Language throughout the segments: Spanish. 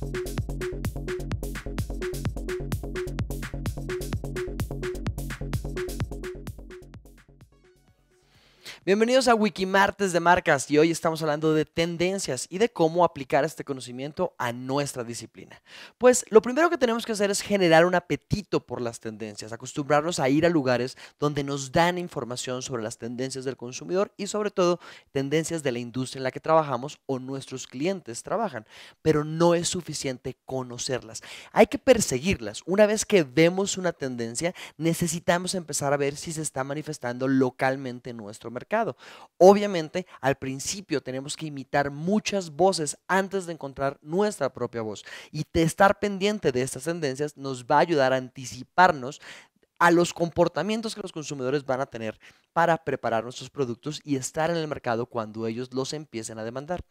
thank you Bienvenidos a Wikimartes de Marcas y hoy estamos hablando de tendencias y de cómo aplicar este conocimiento a nuestra disciplina. Pues lo primero que tenemos que hacer es generar un apetito por las tendencias, acostumbrarnos a ir a lugares donde nos dan información sobre las tendencias del consumidor y sobre todo tendencias de la industria en la que trabajamos o nuestros clientes trabajan, pero no es suficiente conocerlas. Hay que perseguirlas. Una vez que vemos una tendencia, necesitamos empezar a ver si se está manifestando localmente en nuestro mercado Obviamente, al principio tenemos que imitar muchas voces antes de encontrar nuestra propia voz. Y estar pendiente de estas tendencias nos va a ayudar a anticiparnos a los comportamientos que los consumidores van a tener para preparar nuestros productos y estar en el mercado cuando ellos los empiecen a demandar.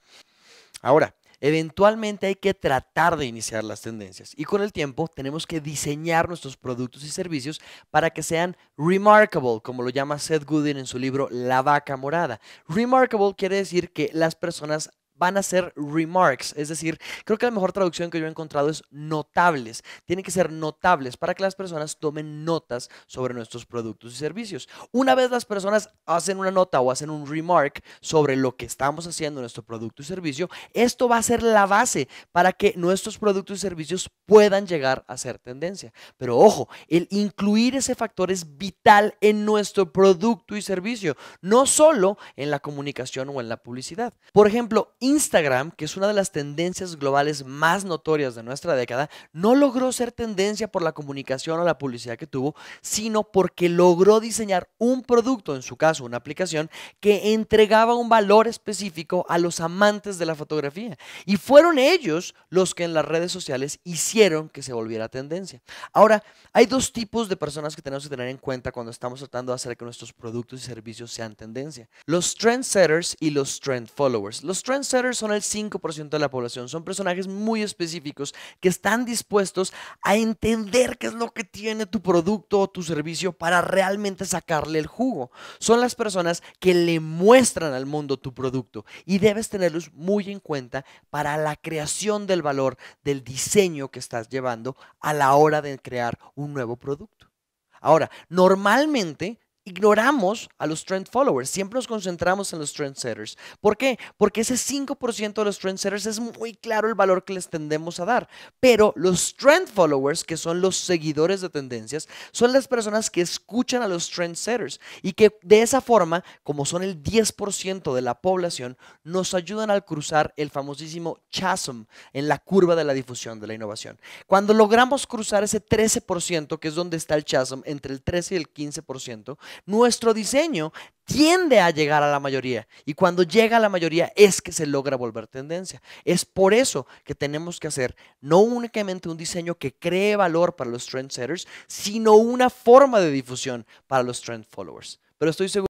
Ahora, Eventualmente hay que tratar de iniciar las tendencias y con el tiempo tenemos que diseñar nuestros productos y servicios para que sean remarkable, como lo llama Seth Godin en su libro La vaca morada. Remarkable quiere decir que las personas van a ser remarks, es decir, creo que la mejor traducción que yo he encontrado es notables. Tienen que ser notables para que las personas tomen notas sobre nuestros productos y servicios. Una vez las personas hacen una nota o hacen un remark sobre lo que estamos haciendo en nuestro producto y servicio, esto va a ser la base para que nuestros productos y servicios puedan llegar a ser tendencia. Pero ojo, el incluir ese factor es vital en nuestro producto y servicio, no solo en la comunicación o en la publicidad. Por ejemplo, Instagram, que es una de las tendencias globales más notorias de nuestra década, no logró ser tendencia por la comunicación o la publicidad que tuvo, sino porque logró diseñar un producto, en su caso una aplicación, que entregaba un valor específico a los amantes de la fotografía. Y fueron ellos los que en las redes sociales hicieron que se volviera tendencia. Ahora, hay dos tipos de personas que tenemos que tener en cuenta cuando estamos tratando de hacer que nuestros productos y servicios sean tendencia. Los trendsetters y los trend followers. Los trendsetters son el 5% de la población. Son personajes muy específicos que están dispuestos a entender qué es lo que tiene tu producto o tu servicio para realmente sacarle el jugo. Son las personas que le muestran al mundo tu producto y debes tenerlos muy en cuenta para la creación del valor del diseño que estás llevando a la hora de crear un nuevo producto. Ahora, normalmente ignoramos a los trend followers, siempre nos concentramos en los setters ¿Por qué? Porque ese 5% de los setters es muy claro el valor que les tendemos a dar, pero los trend followers, que son los seguidores de tendencias, son las personas que escuchan a los setters y que de esa forma, como son el 10% de la población, nos ayudan al cruzar el famosísimo chasm en la curva de la difusión de la innovación. Cuando logramos cruzar ese 13%, que es donde está el chasm, entre el 13 y el 15%, nuestro diseño tiende a llegar a la mayoría. Y cuando llega a la mayoría es que se logra volver tendencia. Es por eso que tenemos que hacer no únicamente un diseño que cree valor para los trendsetters, sino una forma de difusión para los trend followers. Pero estoy